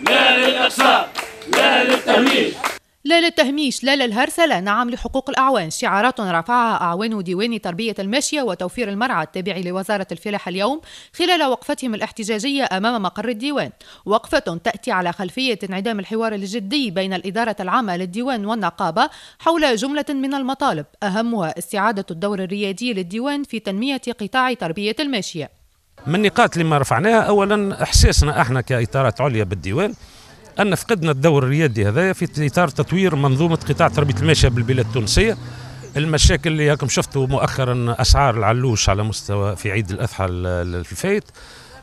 لا للاقصاء لا للتهميش لا للتهميش لا للهرسلة نعم لحقوق الأعوان شعارات رفعها أعوان ديوان تربية الماشية وتوفير المرعى التابع لوزارة الفلاحة اليوم خلال وقفتهم الاحتجاجية أمام مقر الديوان وقفة تأتي على خلفية انعدام الحوار الجدي بين الإدارة العامة للديوان والنقابة حول جملة من المطالب أهمها استعادة الدور الريادي للديوان في تنمية قطاع تربية الماشية من النقاط اللي ما رفعناها اولا احساسنا احنا كاطارات عليا بالديوان ان فقدنا الدور الريادي هذايا في اطار تطوير منظومه قطاع تربيه الماشيه بالبلاد التونسيه المشاكل اللي راكم شفتوا مؤخرا اسعار العلوش على مستوى في عيد الاضحى الفايت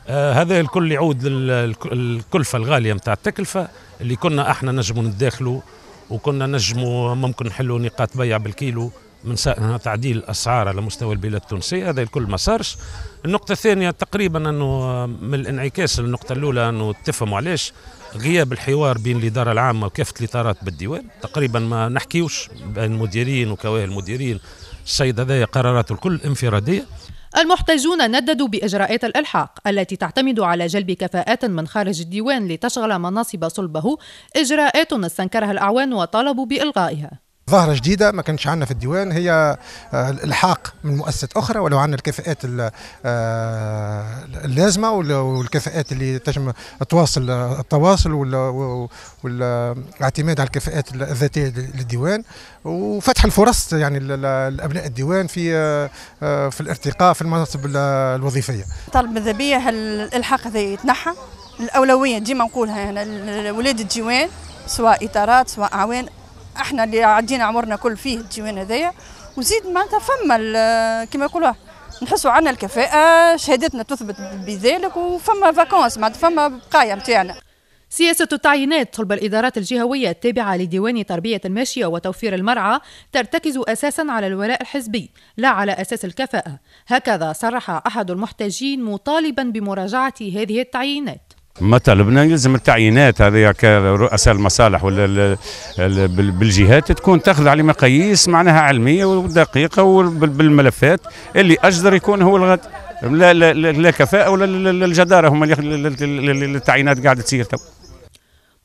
آه هذا الكل يعود للكلفه الغاليه نتاع التكلفه اللي كنا احنا نجموا نداخلوا وكنا نجموا ممكن نحلوا نقاط بيع بالكيلو من تعديل الاسعار على مستوى البلاد التونسيه هذا الكل ما صارش النقطه الثانيه تقريبا انه من الانعكاس النقطه الاولى انه تفهموا علاش غياب الحوار بين الاداره العامه وكافه الاطارات بالديوان تقريبا ما نحكيوش بين المديرين وكواه المديرين السيد هذايا قراراته الكل انفراديه المحتجون نددوا بإجراءات الإلحاق التي تعتمد على جلب كفاءات من خارج الديوان لتشغل مناصب صلبه إجراءات استنكرها الأعوان وطالبوا بإلغائها ظاهره جديده ما كانتش عندنا في الديوان هي آه، الحاق من مؤسسه اخرى ولو عندنا الكفاءات آه، اللازمه والكفاءات اللي تجم تواصل التواصل والاعتماد على الكفاءات الذاتيه للديوان وفتح الفرص يعني لابناء الديوان في آه، في الارتقاء في المناصب الوظيفيه. طالب ماذا بيا الالحاق هذا يتنحى الاولويه ديما نقولها انا ولاد الديوان سواء اطارات سواء اعوان احنا اللي عدينا عمرنا كل فيه الجوان هذايا وزيد معناتها فما كما يقولوا نحسوا عنا الكفاءة شهادتنا تثبت بذلك وفما فاكونس معناتها فما بقايا نتاعنا سياسة التعيينات صلب الإدارات الجهوية التابعة لديوان تربية الماشية وتوفير المرعى ترتكز أساسا على الولاء الحزبي لا على أساس الكفاءة هكذا صرح أحد المحتاجين مطالبا بمراجعة هذه التعيينات متى لبنان يلزم التعيينات هذه كرؤساء المصالح ولا بالجهات تكون تخضع لمقاييس معناها علميه ودقيقه وبالملفات اللي اجدر يكون هو الغد لا لا لا كفاءه ولا الجداره هما التعيينات قاعده تصير تو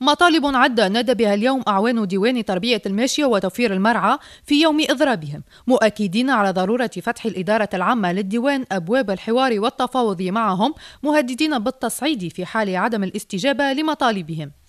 مطالب عدة نادى بها اليوم أعوان ديوان تربية الماشية وتوفير المرعى في يوم إضرابهم مؤكدين على ضرورة فتح الإدارة العامة للديوان أبواب الحوار والتفاوض معهم مهددين بالتصعيد في حال عدم الاستجابة لمطالبهم